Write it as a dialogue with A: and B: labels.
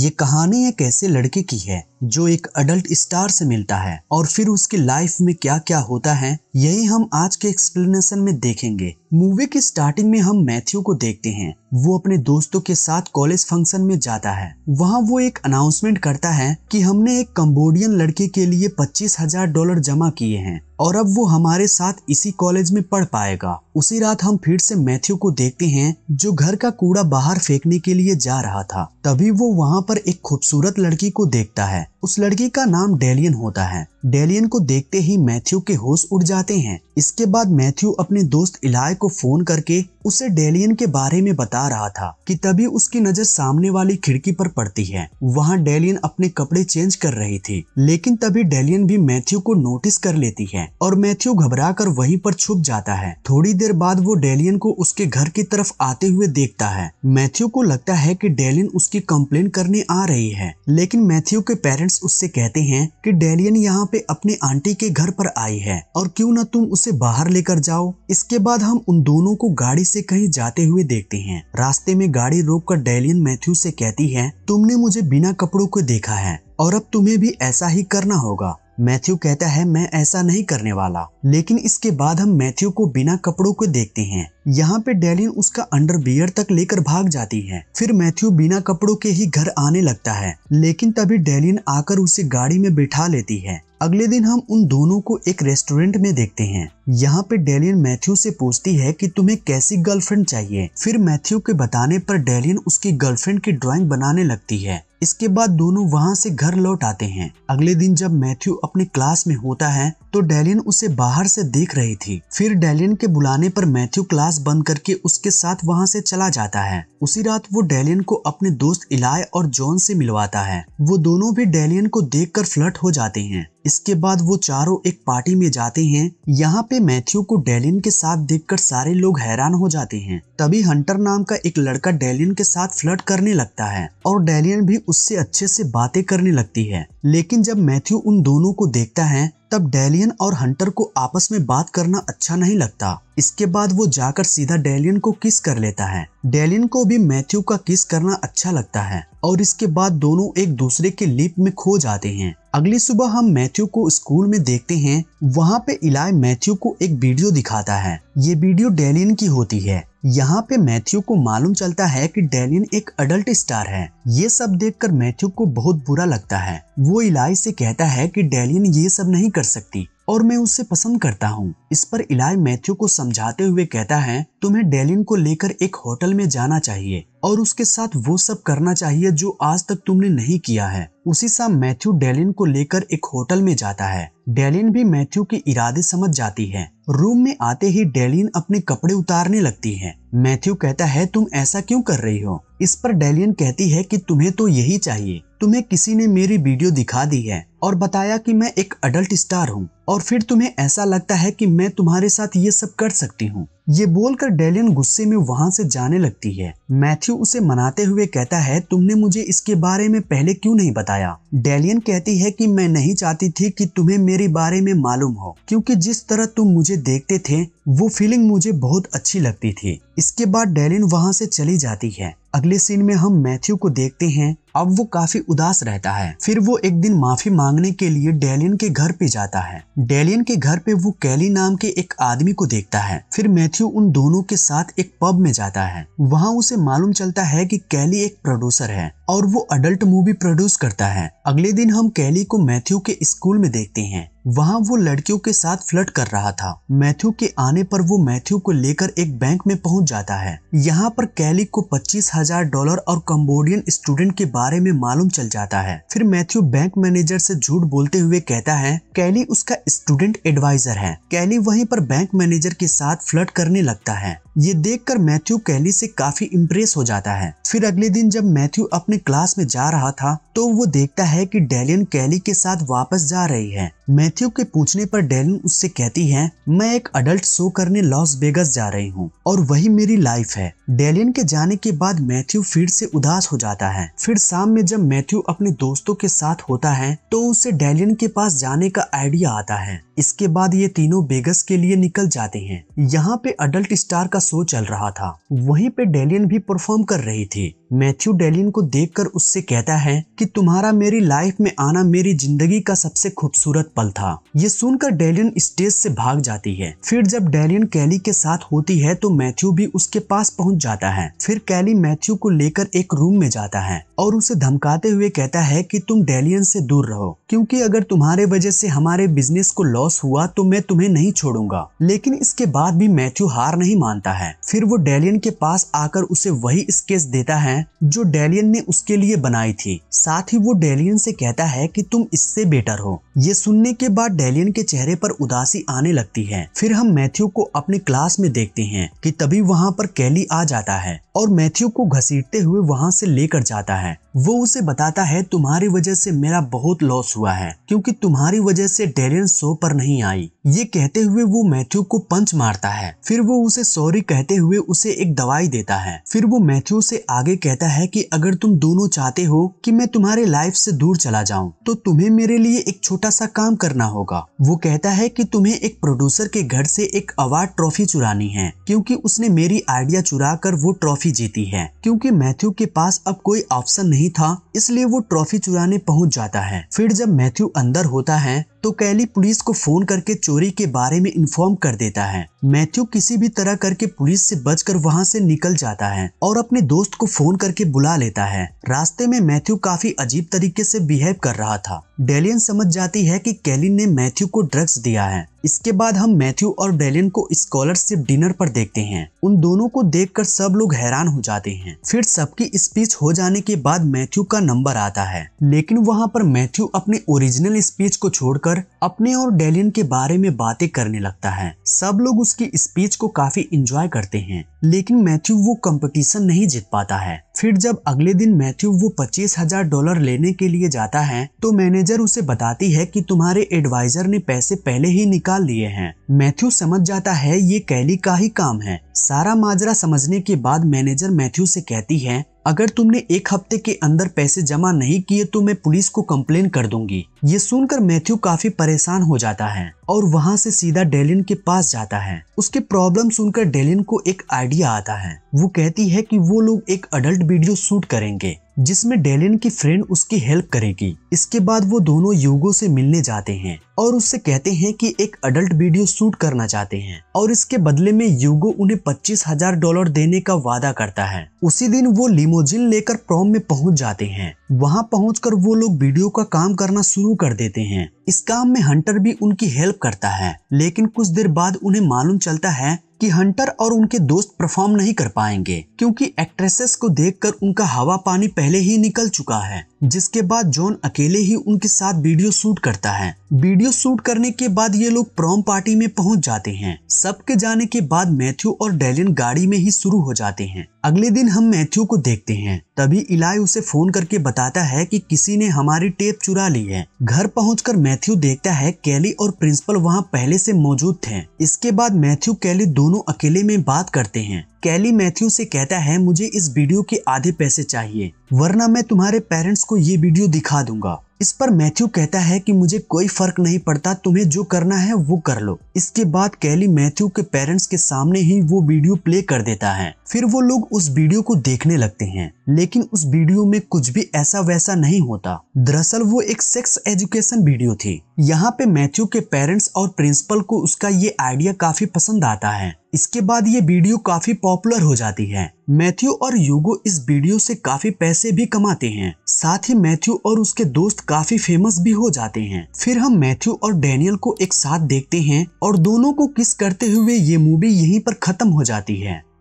A: ये कहानी एक ऐसे लड़के की है जो एक अडल्ट स्टार से मिलता है और फिर उसकी लाइफ में क्या क्या होता है यही हम आज के एक्सप्लेनेशन में देखेंगे मूवी के स्टार्टिंग में हम मैथ्यू को देखते हैं वो अपने दोस्तों के साथ कॉलेज फंक्शन में जाता है वहाँ वो एक अनाउंसमेंट करता है कि हमने एक कम्बोडियन लड़के के लिए पच्चीस हजार डॉलर जमा किए हैं और अब वो हमारे साथ इसी कॉलेज में पढ़ पाएगा उसी रात हम फिर से मैथ्यू को देखते हैं जो घर का कूड़ा बाहर फेंकने के लिए जा रहा था तभी वो वहाँ पर एक खूबसूरत लड़की को देखता है उस लड़की का नाम डेलियन होता है डेलियन को देखते ही मैथ्यू के होश उड़ जाते हैं इसके बाद मैथ्यू अपने दोस्त इलाय को फोन करके उसे डेलियन के बारे में बता रहा था कि तभी उसकी नजर सामने वाली खिड़की पर पड़ती है वहाँ डेलियन अपने कपड़े चेंज कर रही थी लेकिन तभी डेलियन भी मैथ्यू को नोटिस कर लेती है और मैथ्यू घबरा कर वही पर छुप जाता है थोड़ी देर बाद वो डेलियन को उसके घर की तरफ आते हुए देखता है मैथ्यू को लगता है की डेलियन उसकी कंप्लेन करने आ रही है लेकिन मैथ्यू के पेरेंट्स उससे कहते हैं की डेलियन यहाँ पे अपने आंटी के घर पर आई है और क्यों ना तुम उसे बाहर लेकर जाओ इसके बाद हम उन दोनों को गाड़ी से कहीं जाते हुए देखते हैं रास्ते में गाड़ी रोक कर डेलियन मैथ्यू से कहती है तुमने मुझे बिना कपड़ों को देखा है और अब तुम्हें भी ऐसा ही करना होगा मैथ्यू कहता है मैं ऐसा नहीं करने वाला लेकिन इसके बाद हम मैथ्यू को बिना कपड़ों के देखते हैं यहाँ पे डेलिन उसका अंडर बियर तक लेकर भाग जाती है फिर मैथ्यू बिना कपड़ों के ही घर आने लगता है लेकिन तभी डेलिन आकर उसे गाड़ी में बिठा लेती है अगले दिन हम उन दोनों को एक रेस्टोरेंट में देखते हैं यहाँ पे डेलियन मैथ्यू से पूछती है कि तुम्हें कैसी गर्लफ्रेंड चाहिए फिर मैथ्यू के बताने पर डेलियन उसकी गर्लफ्रेंड की ड्राइंग बनाने लगती है इसके बाद दोनों वहां से घर लौट आते हैं अगले दिन जब मैथ्यू अपने क्लास में होता है तो डेलियन उसे बाहर से देख रही थी फिर डेलियन के बुलाने पर मैथ्यू क्लास बंद करके उसके साथ वहां से चला जाता है उसी रात वो डेलियन को अपने दोस्त इलाय और जॉन से मिलवाता है वो दोनों भी डेलियन को देख फ्लर्ट हो जाते हैं इसके बाद वो चारों एक पार्टी में जाते हैं यहाँ पे मैथ्यू को डेलिन के साथ देखकर सारे लोग हैरान हो जाते हैं तभी हंटर नाम का एक लड़का डेलिन के साथ फ्लर्ट करने लगता है और डेलियन भी उससे अच्छे से बातें करने लगती है लेकिन जब मैथ्यू उन दोनों को देखता है तब डेलियन और हंटर को आपस में बात करना अच्छा नहीं लगता इसके बाद वो जाकर सीधा डेलियन को किस कर लेता है डेलियन को भी मैथ्यू का किस करना अच्छा लगता है और इसके बाद दोनों एक दूसरे के लिप में खो जाते हैं अगली सुबह हम मैथ्यू को स्कूल में देखते हैं वहाँ पे इलाय मैथ्यू को एक वीडियो दिखाता है ये वीडियो डेलिन की होती है यहाँ पे मैथ्यू को मालूम चलता है कि डेलिन एक अडल्ट स्टार है ये सब देखकर मैथ्यू को बहुत बुरा लगता है वो इलाई से कहता है कि डेलिन ये सब नहीं कर सकती और मैं उसे पसंद करता हूँ इस पर इलाई मैथ्यू को समझाते हुए कहता है तुम्हें डेलिन को लेकर एक होटल में जाना चाहिए और उसके साथ वो सब करना चाहिए जो आज तक तुमने नहीं किया है उसी शाम मैथ्यू डेलिन को लेकर एक होटल में जाता है डेलिन भी मैथ्यू के इरादे समझ जाती है रूम में आते ही डेलिन अपने कपड़े उतारने लगती है मैथ्यू कहता है तुम ऐसा क्यों कर रही हो इस पर डेलिन कहती है कि तुम्हें तो यही चाहिए तुम्हें किसी ने मेरी वीडियो दिखा दी है और बताया कि मैं एक अडल्ट स्टार हूँ और फिर तुम्हें ऐसा लगता है कि मैं तुम्हारे साथ ये सब कर सकती हूँ ये बोलकर डेलियन गुस्से में वहाँ से जाने लगती है मैथ्यू उसे मनाते हुए कहता है तुमने मुझे इसके बारे में पहले क्यों नहीं बताया डेलियन कहती है कि मैं नहीं चाहती थी कि तुम्हें मेरे बारे में मालूम हो क्योंकि जिस तरह तुम मुझे देखते थे वो फीलिंग मुझे बहुत अच्छी लगती थी इसके बाद डेलियन वहाँ से चली जाती है अगले सीन में हम मैथ्यू को देखते हैं अब वो काफी उदास रहता है फिर वो एक दिन माफी मांग मांगने के लिए डेलियन के घर पे जाता है डेलियन के घर पे वो कैली नाम के एक आदमी को देखता है फिर मैथ्यू उन दोनों के साथ एक पब में जाता है वहाँ उसे मालूम चलता है कि कैली एक प्रोड्यूसर है और वो अडल्ट मूवी प्रोड्यूस करता है अगले दिन हम कैली को मैथ्यू के स्कूल में देखते हैं वहां वो लड़कियों के साथ फ्लर्ट कर रहा था मैथ्यू के आने पर वो मैथ्यू को लेकर एक बैंक में पहुंच जाता है यहाँ पर कैली को पच्चीस हजार डॉलर और कम्बोडियन स्टूडेंट के बारे में मालूम चल जाता है फिर मैथ्यू बैंक मैनेजर से झूठ बोलते हुए कहता है कैली उसका स्टूडेंट एडवाइजर है कैली वहीं पर बैंक मैनेजर के साथ फ्लट करने लगता है ये देख मैथ्यू कैली से काफी इम्प्रेस हो जाता है फिर अगले दिन जब मैथ्यू अपने क्लास में जा रहा था तो वो देखता है की डेलियन कैली के साथ वापस जा रही है मैथ्यू के पूछने पर डेलिन उससे कहती है मैं एक अडल्ट शो करने लॉस वेगस जा रही हूँ और वही मेरी लाइफ है डेलिन के जाने के बाद मैथ्यू फिर से उदास हो जाता है फिर शाम में जब मैथ्यू अपने दोस्तों के साथ होता है तो उसे डेलियन के पास जाने का आइडिया आता है इसके बाद ये तीनों बेगस के लिए निकल जाते हैं यहाँ पे अडल्ट स्टार का शो चल रहा था वहीं पे डेलियन भी परफॉर्म कर रही थी मैथ्यू डेलियन को देखकर उससे कहता है कि तुम्हारा मेरी लाइफ में आना मेरी जिंदगी का सबसे खूबसूरत पल था ये सुनकर डेलियन स्टेज से भाग जाती है फिर जब डेलियन कैली के साथ होती है तो मैथ्यू भी उसके पास पहुँच जाता है फिर कैली मैथ्यू को लेकर एक रूम में जाता है और उसे धमकाते हुए कहता है की तुम डेलियन से दूर रहो क्यूँकी अगर तुम्हारे वजह से हमारे बिजनेस को लॉस हुआ तो मैं तुम्हें नहीं छोड़ूंगा लेकिन इसके बाद भी मैथ्यू हार नहीं मानता है फिर वो डेलियन के पास आकर उसे वही स्केच देता है जो डेलियन ने उसके लिए बनाई थी साथ ही वो डेलियन से कहता है कि तुम इससे बेटर हो ये सुनने के बाद डेलियन के चेहरे पर उदासी आने लगती है फिर हम मैथ्यू को अपने क्लास में देखते हैं कि तभी वहाँ पर कैली आ जाता है और मैथ्यू को घसीटते हुए वहाँ से लेकर जाता है वो उसे बताता है तुम्हारी वजह से मेरा बहुत लॉस हुआ है क्योंकि तुम्हारी वजह से डेलियन शो पर नहीं आई ये कहते हुए वो मैथ्यू को पंच मारता है फिर वो उसे सॉरी कहते हुए उसे एक दवाई देता है फिर वो मैथ्यू से आगे कहता है कि अगर तुम दोनों चाहते हो कि मैं तुम्हारे लाइफ से दूर चला जाऊं तो तुम्हें मेरे लिए एक छोटा सा काम करना होगा वो कहता है कि तुम्हें एक प्रोड्यूसर के घर से एक अवार्ड ट्रॉफी चुरानी है क्योंकि उसने मेरी आइडिया चुरा कर वो ट्रॉफी जीती है क्योंकि मैथ्यू के पास अब कोई ऑप्शन नहीं था इसलिए वो ट्रॉफी चुराने पहुंच जाता है फिर जब मैथ्यू अंदर होता है तो कैली पुलिस को फोन करके चोरी के बारे में इन्फॉर्म कर देता है मैथ्यू किसी भी तरह करके पुलिस से बचकर वहां से निकल जाता है और अपने दोस्त को फोन करके बुला लेता है रास्ते में मैथ्यू काफी अजीब तरीके से बिहेव कर रहा था डेलियन समझ जाती है कि कैलिन ने मैथ्यू को ड्रग्स दिया है इसके बाद हम मैथ्यू और डेलियन को स्कॉलरशिप डिनर पर देखते हैं उन दोनों को देखकर सब लोग हैरान हो जाते हैं फिर सबकी स्पीच हो जाने के बाद मैथ्यू का नंबर आता है लेकिन वहाँ पर मैथ्यू अपने ओरिजिनल स्पीच को छोड़कर अपने और डेलियन के बारे में बातें करने लगता है सब लोग उसकी स्पीच को काफी इंजॉय करते हैं लेकिन मैथ्यू वो कॉम्पिटिशन नहीं जीत पाता है फिर जब अगले दिन मैथ्यू वो पच्चीस हजार डॉलर लेने के लिए जाता है तो मैनेजर उसे बताती है कि तुम्हारे एडवाइजर ने पैसे पहले ही निकाल लिए हैं मैथ्यू समझ जाता है ये कैली का ही काम है सारा माजरा समझने के बाद मैनेजर मैथ्यू से कहती है अगर तुमने एक हफ्ते के अंदर पैसे जमा नहीं किए तो मैं पुलिस को कम्प्लेन कर दूंगी ये सुनकर मैथ्यू काफी परेशान हो जाता है और वहाँ से सीधा डेलिन के पास जाता है उसके प्रॉब्लम सुनकर डेलिन को एक आइडिया आता है वो कहती है कि वो लोग एक अडल्ट वीडियो शूट करेंगे जिसमें डेलिन की फ्रेंड उसकी हेल्प करेगी इसके बाद वो दोनों युगो से मिलने जाते हैं और उससे कहते हैं कि एक अडल्ट वीडियो शूट करना चाहते हैं और इसके बदले में युगो उन्हें पच्चीस हजार डॉलर देने का वादा करता है उसी दिन वो लिमोजिन लेकर प्रॉम में पहुंच जाते हैं वहां पहुंचकर वो लोग वीडियो का काम करना शुरू कर देते हैं इस काम में हंटर भी उनकी हेल्प करता है लेकिन कुछ देर बाद उन्हें मालूम चलता है कि हंटर और उनके दोस्त परफॉर्म नहीं कर पाएंगे क्योंकि एक्ट्रेसेस को देखकर उनका हवा पानी पहले ही निकल चुका है जिसके बाद जॉन अकेले ही उनके साथ वीडियो शूट करता है वीडियो शूट करने के बाद ये लोग प्रॉम पार्टी में पहुंच जाते हैं सबके जाने के बाद मैथ्यू और डेलियन गाड़ी में ही शुरू हो जाते हैं अगले दिन हम मैथ्यू को देखते हैं तभी इलाई उसे फोन करके बताता है कि किसी ने हमारी टेप चुरा ली है घर पहुंचकर मैथ्यू देखता है कैली और प्रिंसिपल वहां पहले से मौजूद थे इसके बाद मैथ्यू कैली दोनों अकेले में बात करते हैं कैली मैथ्यू से कहता है मुझे इस वीडियो के आधे पैसे चाहिए वरना मैं तुम्हारे पेरेंट्स को ये वीडियो दिखा दूंगा इस पर मैथ्यू कहता है कि मुझे कोई फर्क नहीं पड़ता तुम्हें जो करना है वो कर लो इसके बाद कैली मैथ्यू के पेरेंट्स के सामने ही वो वीडियो प्ले कर देता है फिर वो लोग उस वीडियो को देखने लगते हैं लेकिन उस वीडियो में कुछ भी ऐसा वैसा नहीं होता दरअसल वो एक सेक्स एजुकेशन वीडियो थी यहाँ पे मैथ्यू के पेरेंट्स और प्रिंसिपल को उसका ये आइडिया काफी पसंद आता है इसके बाद ये वीडियो काफी पॉपुलर हो जाती है मैथ्यू और यूगो इस वीडियो से काफी पैसे भी कमाते हैं साथ ही मैथ्यू और उसके दोस्त काफी फेमस भी हो जाते हैं फिर हम मैथ्यू और डेनियल को एक साथ देखते हैं और दोनों को किस करते हुए ये मूवी यहीं पर खत्म हो जाती है